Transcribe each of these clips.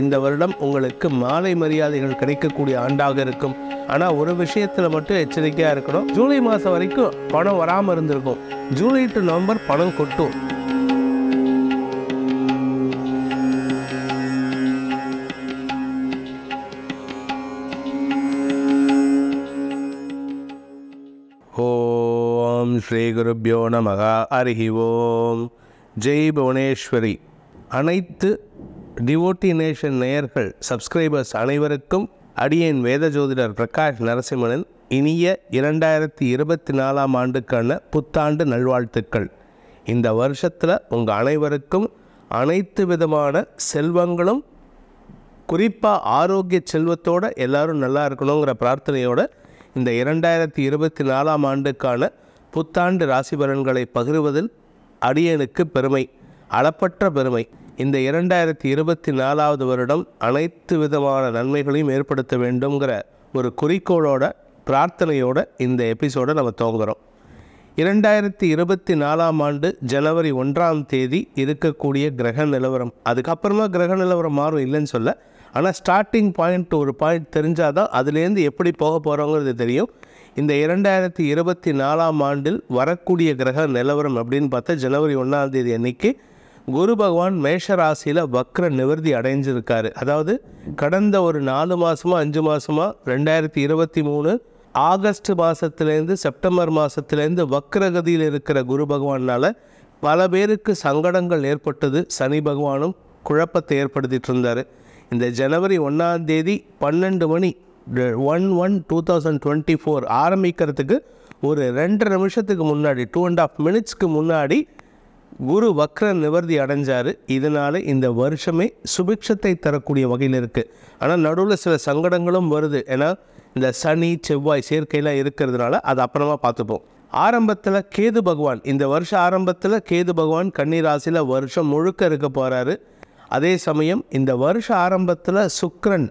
இந்த வருடம் உங்களுக்கு மாலை மரியாதைகள் கிடைக்கக்கூடிய ஆண்டாக இருக்கும் ஆனால் ஒரு விஷயத்தில் மட்டும் எச்சரிக்கையாக இருக்கணும் ஜூலை மாதம் வரைக்கும் பணம் வராமல் இருந்திருக்கும் ஜூலை டு நவம்பர் பணம் கொட்டும் ஓம் ஸ்ரீ குருப்பியோ நமகா ஹரி ஓம் ஜெய் புவனேஸ்வரி அனைத்து டிவோட்டி நேஷன் நேயர்கள் சப்ஸ்கிரைபர்ஸ் அனைவருக்கும் அடியேன் வேத ஜோதிடர் பிரகாஷ் நரசிம்மனின் இனிய இரண்டாயிரத்தி இருபத்தி நாலாம் ஆண்டுக்கான புத்தாண்டு நல்வாழ்த்துக்கள் இந்த வருஷத்தில் உங்கள் அனைவருக்கும் அனைத்து விதமான செல்வங்களும் குறிப்பாக ஆரோக்கிய செல்வத்தோடு எல்லோரும் நல்லா இருக்கணுங்கிற பிரார்த்தனையோடு இந்த இரண்டாயிரத்தி இருபத்தி நாலாம் ஆண்டுக்கான புத்தாண்டு ராசி பலன்களை பகிர்வதில் அடியனுக்கு பெருமை அளப்பற்ற பெருமை இந்த இரண்டாயிரத்தி இருபத்தி நாலாவது வருடம் அனைத்து விதமான நன்மைகளையும் ஏற்படுத்த வேண்டுங்கிற ஒரு குறிக்கோளோட பிரார்த்தனையோட இந்த எபிசோடை நம்ம துவங்குகிறோம் இரண்டாயிரத்தி இருபத்தி நாலாம் ஆண்டு ஜனவரி ஒன்றாம் தேதி இருக்கக்கூடிய கிரக நிலவரம் அதுக்கப்புறமா கிரக நிலவரம் மாறும் இல்லைன்னு சொல்ல ஆனால் ஸ்டார்டிங் பாயிண்ட் ஒரு பாயிண்ட் தெரிஞ்சால் தான் அதுலேருந்து எப்படி போக போகிறோங்கிறது தெரியும் இந்த இரண்டாயிரத்தி இருபத்தி நாலாம் ஆண்டில் வரக்கூடிய கிரக நிலவரம் அப்படின்னு பார்த்தா ஜனவரி ஒன்றாம் தேதி அன்னைக்கு குரு பகவான் மேஷ ராசியில் வக்ர நிவர்த்தி அடைஞ்சிருக்காரு அதாவது கடந்த ஒரு நாலு மாதமாக அஞ்சு மாதமாக ரெண்டாயிரத்தி இருபத்தி மூணு ஆகஸ்ட் மாதத்துலேருந்து செப்டம்பர் மாதத்துலேருந்து வக்ரகதியில் இருக்கிற குரு பகவானால் பல பேருக்கு சங்கடங்கள் ஏற்பட்டது சனி பகவானும் குழப்பத்தை ஏற்படுத்திட்டு இருந்தார் இந்த ஜனவரி ஒன்றாம் தேதி பன்னெண்டு மணி one one two thousand twenty four ஆரம்பிக்கிறதுக்கு ஒரு ரெண்டு நிமிஷத்துக்கு முன்னாடி டூ அண்ட் ஆஃப் மினிட்ஸ்க்கு முன்னாடி குரு வக்ர நிவர்த்தி அடைஞ்சார் இதனால் இந்த வருஷமே சுபிக்ஷத்தை தரக்கூடிய வகையில் இருக்குது ஆனால் நடுவில் சில சங்கடங்களும் வருது ஏன்னா இந்த சனி செவ்வாய் சேர்க்கையெல்லாம் இருக்கிறதுனால அது அப்புறமா பார்த்துப்போம் ஆரம்பத்தில் கேது பகவான் இந்த வருஷ ஆரம்பத்தில் கேது பகவான் கன்னிராசியில் வருஷம் முழுக்க இருக்க போகிறாரு அதே சமயம் இந்த வருஷ ஆரம்பத்தில் சுக்ரன்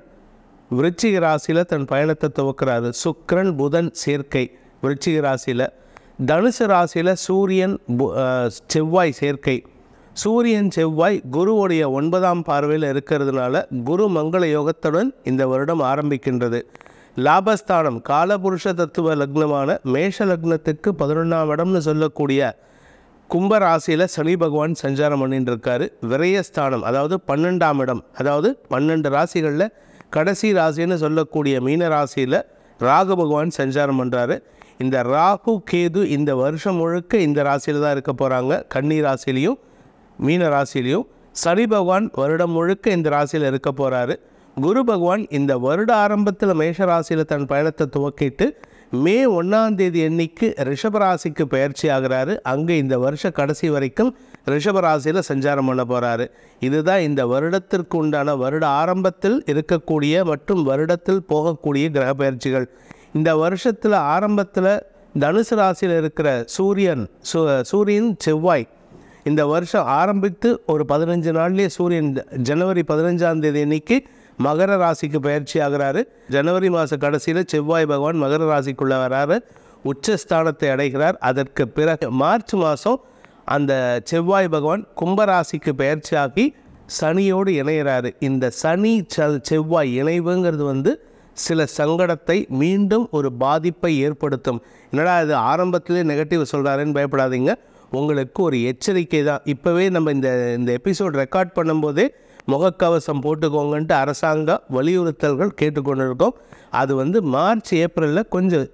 விருச்சிக ராசியில் தன் பயணத்தை துவக்கிறாரு சுக்ரன் புதன் சேர்க்கை விருச்சிக ராசியில் தனுசு ராசியில் சூரியன் செவ்வாய் சேர்க்கை சூரியன் செவ்வாய் குருவுடைய ஒன்பதாம் பார்வையில் இருக்கிறதுனால குரு மங்கள யோகத்துடன் இந்த வருடம் ஆரம்பிக்கின்றது லாபஸ்தானம் காலபுருஷ தத்துவ லக்னமான மேஷ லக்னத்துக்கு பதினொன்றாம் இடம்னு சொல்லக்கூடிய கும்ப ராசியில் சனி பகவான் சஞ்சாரம் பண்ணிட்டு இருக்காரு விரயஸ்தானம் அதாவது பன்னெண்டாம் இடம் அதாவது பன்னெண்டு ராசிகளில் கடைசி ராசின்னு சொல்லக்கூடிய மீன ராசியில் ராகு பகவான் சஞ்சாரம் பண்ணுறாரு இந்த ராகு கேது இந்த வருஷம் முழுக்க இந்த ராசியில் தான் இருக்க போகிறாங்க கன்னி ராசிலையும் மீன ராசிலையும் சனி பகவான் வருடம் முழுக்க இந்த ராசியில் இருக்க போகிறாரு குரு பகவான் இந்த வருட ஆரம்பத்தில் மேஷ ராசியில் தன் பயணத்தை துவக்கிட்டு மே ஒன்றாம் தேதி எண்ணிக்கு ரிஷபராசிக்கு பயிற்சி ஆகிறாரு அங்கே இந்த வருஷ கடைசி வரைக்கும் ரிஷபராசியில் சஞ்சாரம் பண்ண போகிறாரு இதுதான் இந்த வருடத்திற்கு உண்டான வருட ஆரம்பத்தில் இருக்கக்கூடிய மற்றும் வருடத்தில் போகக்கூடிய கிரக பயிற்சிகள் இந்த வருஷத்தில் ஆரம்பத்தில் தனுசு ராசியில் இருக்கிற சூரியன் சூ சூரியன் செவ்வாய் இந்த வருஷம் ஆரம்பித்து ஒரு பதினஞ்சு நாள்லேயே சூரியன் ஜனவரி பதினஞ்சாம் தேதி அன்னைக்கு மகர ராசிக்கு பயிற்சி ஆகிறாரு ஜனவரி மாத கடைசியில் செவ்வாய் பகவான் மகர ராசிக்குள்ளே வராரு உச்சஸ்தானத்தை அடைகிறார் அதற்கு பிறகு மார்ச் மாதம் அந்த செவ்வாய் பகவான் கும்பராசிக்கு பயிற்சியாகி சனியோடு இணைகிறாரு இந்த சனி செவ்வாய் இணைவுங்கிறது வந்து சில சங்கடத்தை மீண்டும் ஒரு பாதிப்பை ஏற்படுத்தும் என்னடா இது ஆரம்பத்திலே நெகட்டிவ் சொல்கிறாருன்னு பயப்படாதீங்க உங்களுக்கு ஒரு எச்சரிக்கை தான் இப்போவே நம்ம இந்த இந்த எபிசோட் ரெக்கார்ட் பண்ணும்போதே முகக்கவசம் போட்டுக்கோங்கன்ட்டு அரசாங்க வலியுறுத்தல்கள் கேட்டுக்கொண்டிருக்கோம் அது வந்து மார்ச் ஏப்ரலில் கொஞ்சம்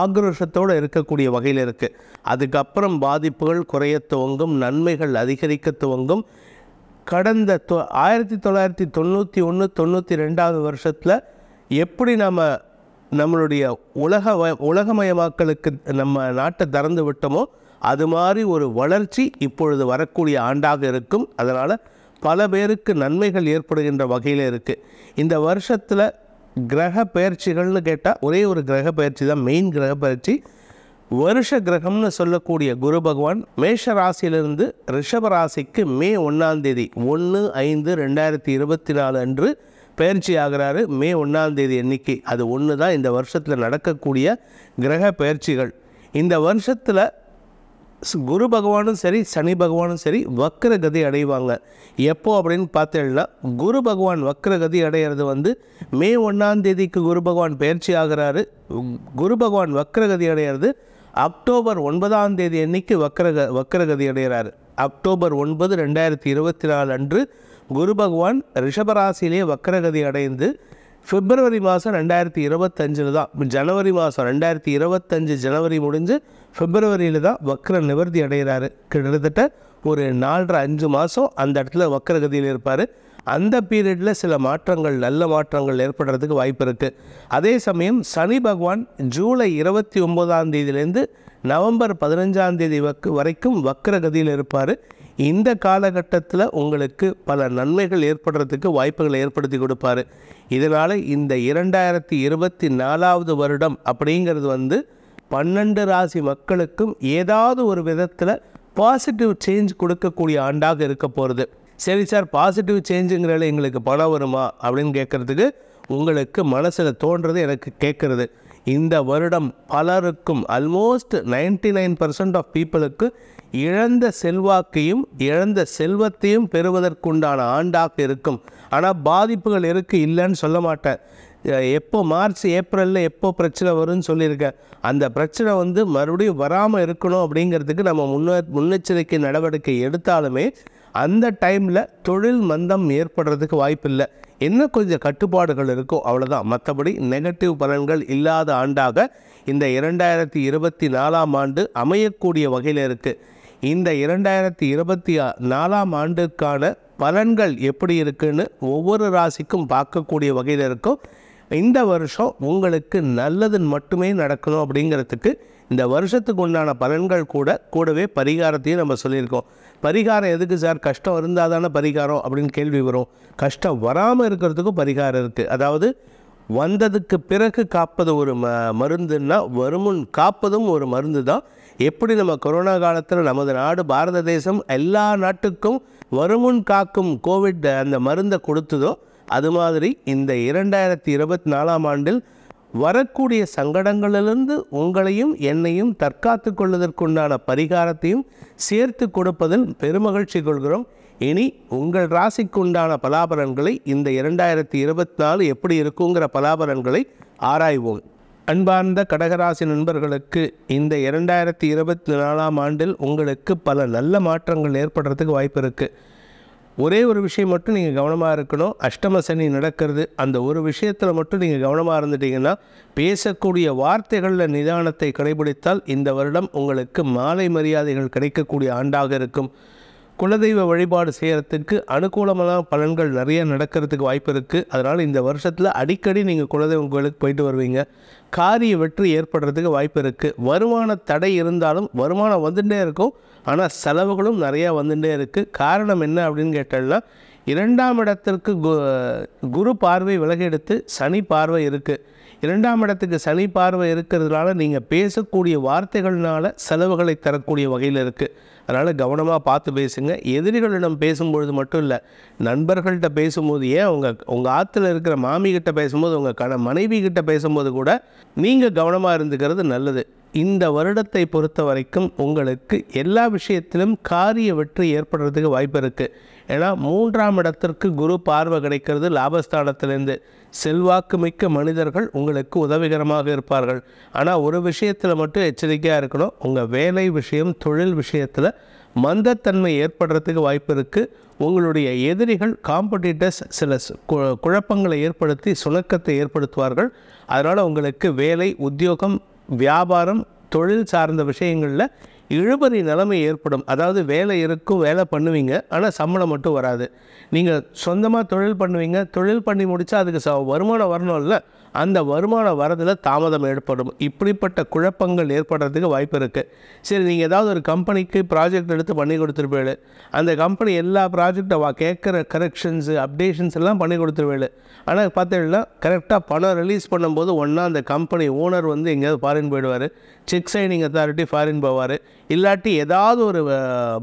ஆக்ரோஷத்தோடு இருக்கக்கூடிய வகையில் இருக்குது அதுக்கப்புறம் பாதிப்புகள் குறைய துவங்கும் நன்மைகள் அதிகரிக்க துவங்கும் கடந்த தொ ஆயிரத்தி தொள்ளாயிரத்தி தொண்ணூற்றி ஒன்று தொண்ணூற்றி ரெண்டாவது வருஷத்தில் எப்படி நம்ம நம்மளுடைய உலக உலகமயமாக்கலுக்கு நம்ம நாட்டை திறந்து விட்டோமோ அது மாதிரி ஒரு வளர்ச்சி இப்பொழுது வரக்கூடிய ஆண்டாக இருக்கும் அதனால் பல பேருக்கு நன்மைகள் ஏற்படுகின்ற வகையில் இருக்குது இந்த வருஷத்தில் கிரக பயிற்சிகள்னு கேட்டால் ஒரே ஒரு கிரக பயிற்சி தான் மெயின் கிரக பயிற்சி வருஷ கிரகம்னு சொல்லக்கூடிய குரு பகவான் மேஷ ராசியிலிருந்து ரிஷப ராசிக்கு மே ஒன்றாம் தேதி ஒன்று ஐந்து ரெண்டாயிரத்தி இருபத்தி நாலு அன்று பயிற்சி ஆகிறாரு மே ஒன்றாம் தேதி எண்ணிக்கை அது ஒன்று தான் இந்த வருஷத்தில் நடக்கக்கூடிய கிரக பயிற்சிகள் இந்த வருஷத்தில் குரு பகவானும் சரி சனி பகவானும் சரி வக்ரகதி அடைவாங்க எப்போ அப்படின்னு பார்த்தேன்னா குரு பகவான் வக்ரகதி அடையிறது வந்து மே ஒன்றாம் தேதிக்கு குரு பகவான் பயிற்சி ஆகிறாரு குரு பகவான் வக்ரகதி அடையிறது அக்டோபர் ஒன்பதாம் தேதி அன்னைக்கு வக்ரக வக்ரகதி அடைகிறாரு அக்டோபர் ஒன்பது ரெண்டாயிரத்தி இருபத்தி நாலு அன்று குரு பகவான் ரிஷபராசிலே வக்கரகதி அடைந்து பிப்ரவரி மாதம் ரெண்டாயிரத்தி இருபத்தஞ்சில் தான் ஜனவரி மாதம் ரெண்டாயிரத்தி இருபத்தஞ்சு ஜனவரி முடிஞ்சு பிப்ரவரியில் தான் வக்கர நிவர்த்தி அடைகிறாரு கிட்டத்தட்ட ஒரு நாலரை அஞ்சு மாதம் அந்த இடத்துல வக்கரகதியில் இருப்பார் அந்த பீரியடில் சில மாற்றங்கள் நல்ல மாற்றங்கள் ஏற்படுறதுக்கு வாய்ப்பு இருக்குது அதே சமயம் சனி பகவான் ஜூலை இருபத்தி ஒம்போதாம் தேதியிலேருந்து நவம்பர் பதினஞ்சாம் தேதி வக்கு வரைக்கும் வக்கரகதியில் இருப்பார் இந்த காலகட்டத்தில் உங்களுக்கு பல நன்மைகள் ஏற்படுறதுக்கு வாய்ப்புகளை ஏற்படுத்தி கொடுப்பாரு இதனால் இந்த இரண்டாயிரத்தி இருபத்தி நாலாவது வருடம் அப்படிங்கிறது வந்து பன்னெண்டு ராசி மக்களுக்கும் ஏதாவது ஒரு விதத்தில் பாசிட்டிவ் சேஞ்ச் கொடுக்கக்கூடிய ஆண்டாக இருக்க போகிறது சரி சார் பாசிட்டிவ் சேஞ்சுங்கிறதுல எங்களுக்கு பணம் வருமா அப்படின்னு கேட்குறதுக்கு உங்களுக்கு மனசில் தோன்றது எனக்கு கேட்குறது இந்த வருடம் பலருக்கும் almost ninety nine percent of பீப்புளுக்கு இழந்த செல்வாக்கையும் இழந்த செல்வத்தையும் பெறுவதற்குண்டான ஆண்டாக இருக்கும் ஆனால் பாதிப்புகள் இருக்குது இல்லைன்னு சொல்ல மாட்டேன் எப்போ மார்ச் ஏப்ரலில் எப்போ பிரச்சனை வரும்னு சொல்லியிருக்கேன் அந்த பிரச்சனை வந்து மறுபடியும் வராமல் இருக்கணும் அப்படிங்கிறதுக்கு நம்ம முன்ன முன்னெச்சரிக்கை நடவடிக்கை எடுத்தாலுமே அந்த டைமில் தொழில் மந்தம் ஏற்படுறதுக்கு வாய்ப்பில்லை என்ன கொஞ்சம் கட்டுப்பாடுகள் இருக்கோ அவ்வளோதான் மற்றபடி நெகட்டிவ் பலன்கள் இல்லாத ஆண்டாக இந்த இரண்டாயிரத்தி இருபத்தி நாலாம் ஆண்டு அமையக்கூடிய வகையில் இருக்குது இந்த இரண்டாயிரத்தி இருபத்தி நாலாம் ஆண்டுக்கான பலன்கள் எப்படி இருக்குன்னு ஒவ்வொரு ராசிக்கும் பார்க்கக்கூடிய வகையில் இருக்கும் இந்த வருஷம் உங்களுக்கு நல்லது மட்டுமே நடக்கணும் அப்படிங்கிறதுக்கு இந்த வருஷத்துக்கு உண்டான பலன்கள் கூட கூடவே பரிகாரத்தையும் நம்ம சொல்லியிருக்கோம் பரிகாரம் எதுக்கு சார் கஷ்டம் இருந்தால் தானே பரிகாரம் அப்படின்னு கேள்வி வரும் கஷ்டம் வராமல் இருக்கிறதுக்கும் பரிகாரம் இருக்குது அதாவது வந்ததுக்கு பிறகு காப்பது ஒரு ம மருந்துன்னா வருமுன் காப்பதும் ஒரு மருந்து தான் எப்படி நம்ம கொரோனா காலத்தில் நமது நாடு பாரத தேசம் எல்லா நாட்டுக்கும் வருமுன் காக்கும் கோவிட் அந்த மருந்தை கொடுத்ததோ அது மாதிரி இந்த இரண்டாயிரத்தி இருபத்தி நாலாம் ஆண்டில் வரக்கூடிய சங்கடங்களிலிருந்து உங்களையும் என்னையும் தற்காத்து கொள்வதற்குண்டான பரிகாரத்தையும் சேர்த்து கொடுப்பதில் பெருமகிழ்ச்சி கொள்கிறோம் இனி உங்கள் ராசிக்கு உண்டான பலாபலன்களை இந்த இரண்டாயிரத்தி இருபத்தி நாலு எப்படி இருக்குங்கிற பலாபலன்களை ஆராய்வோம் அன்பார்ந்த கடகராசி நண்பர்களுக்கு இந்த இரண்டாயிரத்தி இருபத்தி நாலாம் ஆண்டில் உங்களுக்கு பல நல்ல மாற்றங்கள் ஏற்படுறதுக்கு வாய்ப்பு இருக்குது ஒரே ஒரு விஷயம் மட்டும் நீங்கள் கவனமாக இருக்கணும் அஷ்டம சனி நடக்கிறது அந்த ஒரு விஷயத்தில் மட்டும் நீங்கள் கவனமாக இருந்துட்டீங்கன்னா பேசக்கூடிய வார்த்தைகளில் நிதானத்தை கடைபிடித்தால் இந்த வருடம் உங்களுக்கு மாலை மரியாதைகள் கிடைக்கக்கூடிய ஆண்டாக இருக்கும் குலதெய்வ வழிபாடு செய்கிறதுக்கு அனுகூலமான பலன்கள் நிறைய நடக்கிறதுக்கு வாய்ப்பு இருக்குது அதனால் இந்த வருஷத்தில் அடிக்கடி நீங்கள் குலதெய்வம் கோயிலுக்கு போயிட்டு வருவீங்க காரிய வெற்றி ஏற்படுறதுக்கு வாய்ப்பு இருக்குது வருமான தடை இருந்தாலும் வருமானம் வந்துகிட்டே இருக்கும் ஆனால் செலவுகளும் நிறையா வந்துகிட்டே இருக்குது காரணம் என்ன அப்படின்னு கேட்டால்னா இரண்டாம் இடத்திற்கு குரு பார்வை விலகெடுத்து சனி பார்வை இருக்குது இரண்டாம் இடத்துக்கு சனி பார்வை இருக்கிறதுனால நீங்கள் பேசக்கூடிய வார்த்தைகள்னால செலவுகளை தரக்கூடிய வகையில் இருக்குது அதனால் கவனமாக பார்த்து பேசுங்க எதிரிகளிடம் பேசும்பொழுது மட்டும் இல்லை நண்பர்கள்கிட்ட பேசும்போது ஏன் உங்கள் உங்கள் ஆற்றுல இருக்கிற மாமிகிட்ட பேசும்போது உங்கள் கண மனைவி கிட்ட பேசும்போது கூட நீங்கள் கவனமாக இருந்துக்கிறது நல்லது இந்த வருடத்தை பொறுத்த வரைக்கும் உங்களுக்கு எல்லா விஷயத்திலும் காரிய வெற்றி ஏற்படுறதுக்கு வாய்ப்பு இருக்குது ஏன்னா மூன்றாம் இடத்திற்கு குரு பார்வை கிடைக்கிறது லாபஸ்தானத்திலேருந்து செல்வாக்கு மிக்க மனிதர்கள் உங்களுக்கு உதவிகரமாக இருப்பார்கள் ஆனால் ஒரு விஷயத்தில் மட்டும் எச்சரிக்கையாக இருக்கணும் உங்கள் வேலை விஷயம் தொழில் விஷயத்தில் மந்தத்தன்மை ஏற்படுறதுக்கு வாய்ப்பு இருக்குது உங்களுடைய எதிரிகள் காம்படிட்டர்ஸ் சில குழப்பங்களை ஏற்படுத்தி சுணக்கத்தை ஏற்படுத்துவார்கள் அதனால் உங்களுக்கு வேலை உத்தியோகம் வியாபாரம் தொழில் சார்ந்த விஷயங்களில் இழுபறி நிலைமை ஏற்படும் அதாவது வேலை இருக்கும் வேலை பண்ணுவீங்க ஆனால் சம்பளம் மட்டும் வராது நீங்கள் சொந்தமாக தொழில் பண்ணுவீங்க தொழில் பண்ணி முடித்தா அதுக்கு ச வருமானம் வரணும்ல அந்த வருமானம் வரதில் தாமதம் ஏற்படும் இப்படிப்பட்ட குழப்பங்கள் ஏற்படுறதுக்கு வாய்ப்பு இருக்குது சரி நீங்கள் ஏதாவது ஒரு கம்பெனிக்கு ப்ராஜெக்ட் எடுத்து பண்ணி கொடுத்துருப்பேள் அந்த கம்பெனி எல்லா ப்ராஜெக்டை வா கேட்குற கரெக்ஷன்ஸு அப்டேஷன்ஸ் எல்லாம் பண்ணி கொடுத்துருவேள் ஆனால் பார்த்தீங்கன்னா கரெக்டாக பணம் ரிலீஸ் பண்ணும்போது ஒன்றா அந்த கம்பெனி ஓனர் வந்து எங்கேயாவது ஃபாரின் போயிடுவார் செக் சைனிங் அத்தாரிட்டி ஃபாரின் போவார் இல்லாட்டி ஏதாவது ஒரு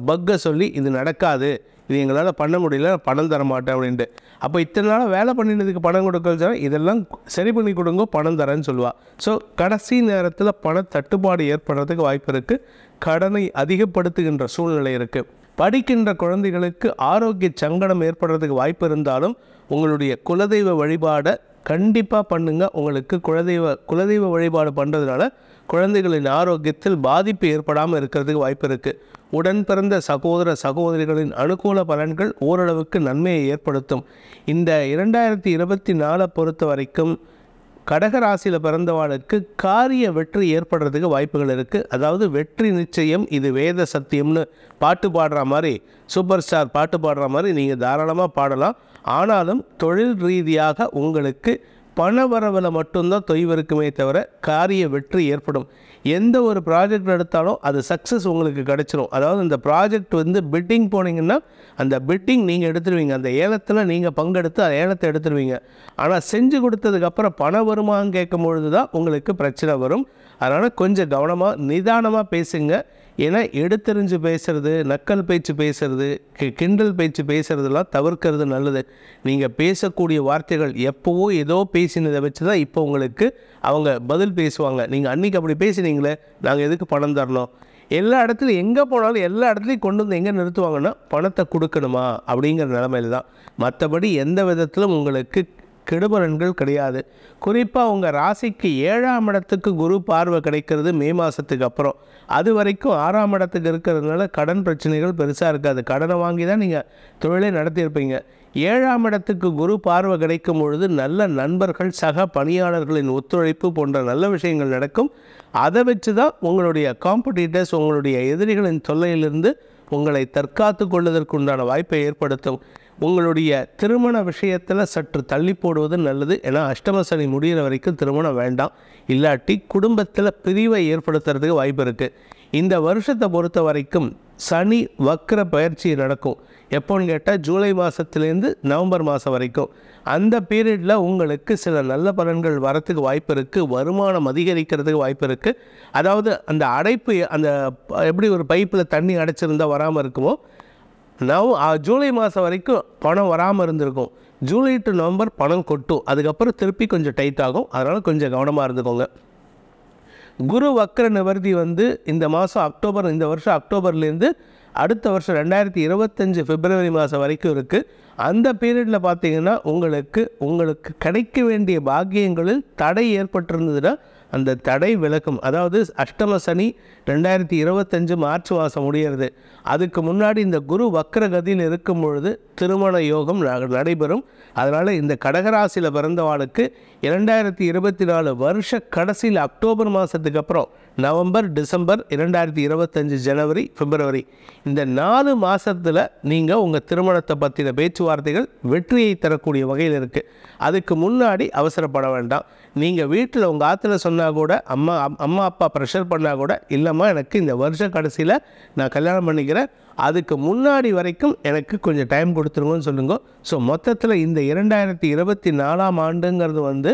பக்கை சொல்லி இது நடக்காது இது எங்களால் பண்ண முடியல பணம் தர மாட்டேன் அப்படின்ட்டு அப்போ இத்தனை நாளாக வேலை பண்ணினதுக்கு பணம் கொடுக்கல சொன்னால் இதெல்லாம் சரி பண்ணி கொடுங்க பணம் தரேன்னு சொல்லுவாள் ஸோ கடைசி நேரத்தில் பண தட்டுப்பாடு ஏற்படுறதுக்கு வாய்ப்பு இருக்குது கடனை அதிகப்படுத்துகின்ற சூழ்நிலை இருக்குது படிக்கின்ற குழந்தைகளுக்கு ஆரோக்கிய சங்கடம் ஏற்படுறதுக்கு வாய்ப்பு இருந்தாலும் உங்களுடைய குலதெய்வ வழிபாடை கண்டிப்பாக பண்ணுங்கள் உங்களுக்கு குலதெய்வ குலதெய்வ வழிபாடு பண்ணுறதுனால குழந்தைகளின் ஆரோக்கியத்தில் பாதிப்பு ஏற்படாமல் இருக்கிறதுக்கு வாய்ப்பு இருக்குது உடன் பிறந்த சகோதர சகோதரிகளின் அனுகூல பலன்கள் ஓரளவுக்கு நன்மையை ஏற்படுத்தும் இந்த இரண்டாயிரத்தி இருபத்தி நாலை பொறுத்த வரைக்கும் கடகராசியில் பிறந்தவாளுக்கு காரிய வெற்றி ஏற்படுறதுக்கு வாய்ப்புகள் இருக்குது அதாவது வெற்றி நிச்சயம் இது வேத சத்தியம்னு பாட்டு பாடுற மாதிரி சூப்பர் ஸ்டார் பாட்டு பாடுற மாதிரி நீங்கள் தாராளமாக பாடலாம் ஆனாலும் தொழில் ரீதியாக உங்களுக்கு பண வரவில் மட்டும்தான் தொய்வு இருக்குமே தவிர காரிய வெற்றி ஏற்படும் எந்த ஒரு ப்ராஜெக்ட் எடுத்தாலும் அது சக்ஸஸ் உங்களுக்கு கிடச்சிரும் அதாவது இந்த ப்ராஜெக்ட் வந்து பிட்டிங் போனீங்கன்னா அந்த பிட்டிங் நீங்கள் எடுத்துருவீங்க அந்த ஏலத்தில் நீங்கள் பங்கெடுத்து அந்த ஏலத்தை எடுத்துருவீங்க ஆனால் செஞ்சு கொடுத்ததுக்கப்புறம் பண வருமானு கேட்கும் பொழுது தான் உங்களுக்கு பிரச்சனை வரும் அதனால் கொஞ்சம் கவனமாக நிதானமாக பேசுங்கள் ஏன்னா எடுத்தறிஞ்சு பேசுகிறது நக்கல் பேச்சு பேசுகிறது கிண்டல் பேச்சு பேசுகிறதுலாம் தவிர்க்கிறது நல்லது நீங்கள் பேசக்கூடிய வார்த்தைகள் எப்போவோ ஏதோ பேசினதை வச்சு தான் இப்போ உங்களுக்கு அவங்க பதில் பேசுவாங்க நீங்கள் அன்றைக்கி அப்படி பேசினீங்களே நாங்கள் எதுக்கு பணம் தரணும் எல்லா இடத்துலையும் எங்கே போனாலும் எல்லா இடத்துலையும் கொண்டு வந்து எங்கே நிறுத்துவாங்கன்னா பணத்தை கொடுக்கணுமா அப்படிங்கிற நிலமையில தான் மற்றபடி எந்த விதத்திலும் உங்களுக்கு கெடுபலன்கள் கிடையாது குறிப்பாக உங்கள் ராசிக்கு ஏழாம் இடத்துக்கு குரு பார்வை கிடைக்கிறது மே மாதத்துக்கு அப்புறம் அது வரைக்கும் ஆறாம் இடத்துக்கு இருக்கிறதுனால கடன் பிரச்சனைகள் பெருசாக இருக்காது கடனை வாங்கி தான் நீங்கள் தொழிலை நடத்தியிருப்பீங்க ஏழாம் இடத்துக்கு குரு பார்வை கிடைக்கும் பொழுது நல்ல நண்பர்கள் சக பணியாளர்களின் ஒத்துழைப்பு போன்ற நல்ல விஷயங்கள் நடக்கும் அதை வச்சு தான் உங்களுடைய காம்படிட்டர்ஸ் உங்களுடைய எதிரிகளின் தொல்லையிலிருந்து உங்களை தற்காத்து கொள்வதற்குண்டான வாய்ப்பை ஏற்படுத்தும் உங்களுடைய திருமண விஷயத்தில் சற்று தள்ளி போடுவது நல்லது ஏன்னா அஷ்டமசனி முடிகிற வரைக்கும் திருமணம் வேண்டாம் இல்லாட்டி குடும்பத்தில் பிரிவை ஏற்படுத்துறதுக்கு வாய்ப்பு இருக்குது இந்த வருஷத்தை பொறுத்த வரைக்கும் சனி வக்கர பயிற்சி நடக்கும் எப்போன்னு கேட்டால் ஜூலை மாதத்துலேருந்து நவம்பர் மாதம் வரைக்கும் அந்த பீரியடில் உங்களுக்கு சில நல்ல பலன்கள் வரத்துக்கு வாய்ப்பு இருக்குது வருமானம் அதிகரிக்கிறதுக்கு வாய்ப்பு இருக்குது அதாவது அந்த அடைப்பு அந்த எப்படி ஒரு பைப்பில் தண்ணி அடைச்சிருந்தால் வராமல் இருக்குமோ நவ் ஜூலை மாதம் வரைக்கும் பணம் வராமல் இருந்திருக்கும் ஜூலை டு நவம்பர் பணம் கொட்டும் அதுக்கப்புறம் திருப்பி கொஞ்சம் டைட் ஆகும் அதனால் கொஞ்சம் கவனமாக இருந்துக்கோங்க குரு வக்கர நிவர்த்தி வந்து இந்த மாதம் அக்டோபர் இந்த வருஷம் அக்டோபர்லேருந்து அடுத்த வருஷம் ரெண்டாயிரத்தி இருபத்தஞ்சி பிப்ரவரி மாதம் வரைக்கும் இருக்குது அந்த பீரியடில் பார்த்தீங்கன்னா உங்களுக்கு உங்களுக்கு கிடைக்க வேண்டிய பாக்கியங்களில் தடை ஏற்பட்டிருந்ததுன்னா அந்த தடை விளக்கும் அதாவது அஷ்டம சனி ரெண்டாயிரத்தி இருபத்தஞ்சு மார்ச் மாதம் முடிகிறது அதுக்கு முன்னாடி இந்த குரு வக்ரகதின்னு இருக்கும் பொழுது திருமண யோகம் நடைபெறும் அதனால் இந்த கடகராசியில் பிறந்தவாளுக்கு இரண்டாயிரத்தி இருபத்தி நாலு வருஷ கடைசியில் அக்டோபர் மாதத்துக்கு அப்புறம் நவம்பர் டிசம்பர் இரண்டாயிரத்தி இருபத்தஞ்சி ஜனவரி பிப்ரவரி இந்த நாலு மாதத்தில் நீங்கள் உங்கள் திருமணத்தை பற்றின பேச்சுவார்த்தைகள் வெற்றியை தரக்கூடிய வகையில் இருக்குது அதுக்கு முன்னாடி அவசரப்பட வேண்டாம் நீங்கள் வீட்டில் உங்கள் ஆற்றுல சொன்னால் கூட அம்மா அம்மா அப்பா ப்ரெஷர் பண்ணால் கூட இல்லைம்மா எனக்கு இந்த வருஷ கடைசியில் நான் கல்யாணம் பண்ணிக்கிறேன் அதுக்கு முன்னாடி வரைக்கும் எனக்கு கொஞ்சம் டைம் கொடுத்துருங்கன்னு சொல்லுங்க ஸோ மொத்தத்தில் இந்த இரண்டாயிரத்தி இருபத்தி நாலாம் ஆண்டுங்கிறது வந்து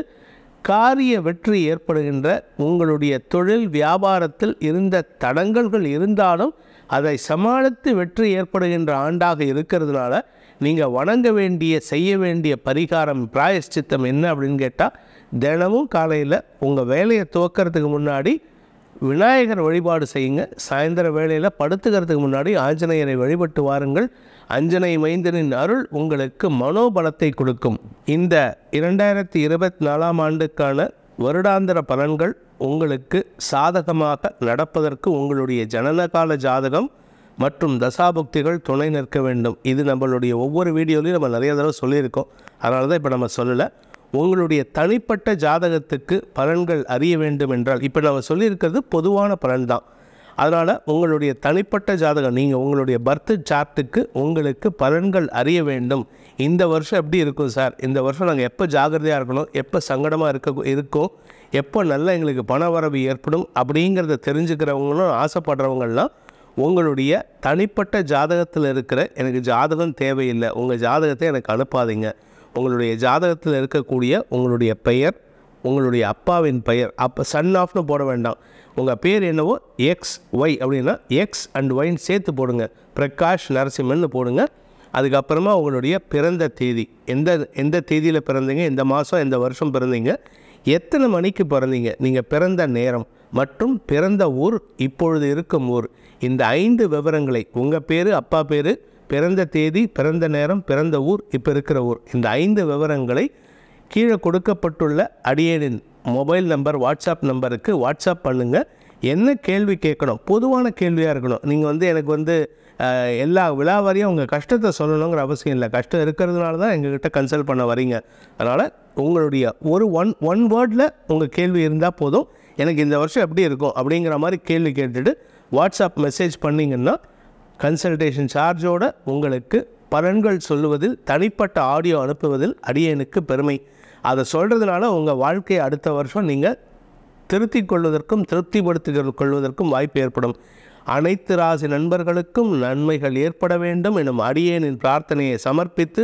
காரிய வெற்றி ஏற்படுகின்ற உங்களுடைய தொழில் வியாபாரத்தில் இருந்த தடங்கல்கள் இருந்தாலும் அதை சமாளித்து வெற்றி ஏற்படுகின்ற ஆண்டாக இருக்கிறதுனால நீங்கள் வணங்க வேண்டிய செய்ய வேண்டிய பரிகாரம் பிராயஷ்டித்தம் என்ன அப்படின்னு கேட்டால் தினமும் காலையில் உங்கள் வேலையை துவக்கிறதுக்கு முன்னாடி விநாயகர் வழிபாடு செய்யுங்க சாயந்தர வேலையில் படுத்துக்கிறதுக்கு முன்னாடி ஆஞ்சநேயரை வழிபட்டு வாருங்கள் அஞ்சனை மைந்தனின் அருள் உங்களுக்கு மனோபலத்தை கொடுக்கும் இந்த இரண்டாயிரத்தி இருபத்தி நாலாம் ஆண்டுக்கான வருடாந்திர பலன்கள் உங்களுக்கு சாதகமாக நடப்பதற்கு உங்களுடைய ஜனனகால ஜாதகம் மற்றும் தசாபக்திகள் துணை நிற்க வேண்டும் இது நம்மளுடைய ஒவ்வொரு வீடியோலையும் நம்ம நிறைய தடவை சொல்லியிருக்கோம் அதனால தான் இப்போ நம்ம சொல்லலை உங்களுடைய தனிப்பட்ட ஜாதகத்துக்கு பலன்கள் அறிய வேண்டும் என்றால் இப்போ நம்ம சொல்லியிருக்கிறது பொதுவான பலன் தான் அதனால் உங்களுடைய தனிப்பட்ட ஜாதகம் நீங்கள் உங்களுடைய பர்த் சார்ட்டுக்கு உங்களுக்கு பலன்கள் அறிய வேண்டும் இந்த வருஷம் எப்படி இருக்கும் சார் இந்த வருஷம் நாங்கள் எப்போ ஜாகிரதையாக இருக்கணும் எப்போ சங்கடமாக இருக்க இருக்கோ எப்போ நல்லா எங்களுக்கு பண வரவு ஏற்படும் அப்படிங்கிறத தெரிஞ்சுக்கிறவங்களும் ஆசைப்படுறவங்கள்லாம் உங்களுடைய தனிப்பட்ட ஜாதகத்தில் இருக்கிற எனக்கு ஜாதகம் தேவையில்லை உங்கள் ஜாதகத்தை எனக்கு அனுப்பாதீங்க உங்களுடைய ஜாதகத்தில் இருக்கக்கூடிய உங்களுடைய பெயர் உங்களுடைய அப்பாவின் பெயர் அப்போ சன் ஆஃப்னு போட வேண்டாம் உங்கள் பேர் என்னவோ எக்ஸ் ஒய் அப்படின்னா எக்ஸ் அண்ட் ஒயின்னு சேர்த்து போடுங்க பிரகாஷ் நரசிம்மன் போடுங்க அதுக்கப்புறமா உங்களுடைய பிறந்த தேதி எந்த எந்த தேதியில் பிறந்தீங்க எந்த மாதம் எந்த வருஷம் பிறந்தீங்க எத்தனை மணிக்கு பிறந்தீங்க நீங்கள் பிறந்த நேரம் மற்றும் பிறந்த ஊர் இப்பொழுது இருக்கும் ஊர் இந்த ஐந்து விவரங்களை உங்கள் பேர் அப்பா பேர் பிறந்த தேதி பிறந்த நேரம் பிறந்த ஊர் இப்போ இருக்கிற ஊர் இந்த ஐந்து விவரங்களை கீழே கொடுக்கப்பட்டுள்ள அடியேனின் மொபைல் நம்பர் வாட்ஸ்அப் நம்பருக்கு வாட்ஸ்அப் பண்ணுங்கள் என்ன கேள்வி கேட்கணும் பொதுவான கேள்வியாக இருக்கணும் நீங்கள் வந்து எனக்கு வந்து எல்லா விழாவாரியும் உங்கள் கஷ்டத்தை சொல்லணுங்கிற அவசியம் இல்லை கஷ்டம் இருக்கிறதுனால தான் எங்ககிட்ட கன்சல்ட் பண்ண வரீங்க அதனால் உங்களுடைய ஒரு ஒன் ஒன் வேர்டில் உங்கள் கேள்வி இருந்தால் போதும் எனக்கு இந்த வருஷம் எப்படி இருக்கும் அப்படிங்கிற மாதிரி கேள்வி கேட்டுட்டு வாட்ஸ்அப் மெசேஜ் பண்ணிங்கன்னா கன்சல்டேஷன் சார்ஜோடு உங்களுக்கு பலன்கள் சொல்லுவதில் தனிப்பட்ட ஆடியோ அனுப்புவதில் அடியனுக்கு பெருமை அதை சொல்கிறதுனால உங்கள் வாழ்க்கையை அடுத்த வருஷம் நீங்கள் திருத்திக் கொள்வதற்கும் திருப்திப்படுத்தி கொள்வதற்கும் வாய்ப்பு ஏற்படும் அனைத்து ராசி நண்பர்களுக்கும் நன்மைகள் ஏற்பட வேண்டும் எனும் அடியேனின் பிரார்த்தனையை சமர்ப்பித்து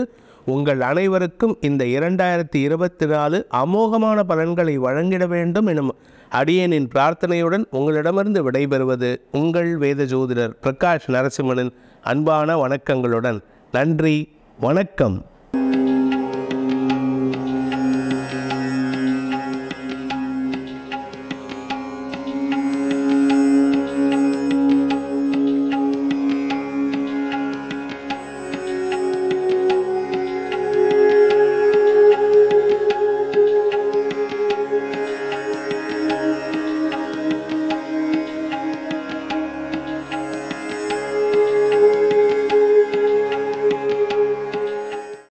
உங்கள் அனைவருக்கும் இந்த இரண்டாயிரத்தி இருபத்தி நாலு அமோகமான பலன்களை வழங்கிட வேண்டும் எனும் அடியேனின் பிரார்த்தனையுடன் உங்களிடமிருந்து விடைபெறுவது உங்கள் வேத ஜோதிடர் பிரகாஷ் நரசிம்மனின் அன்பான வணக்கங்களுடன் நன்றி வணக்கம்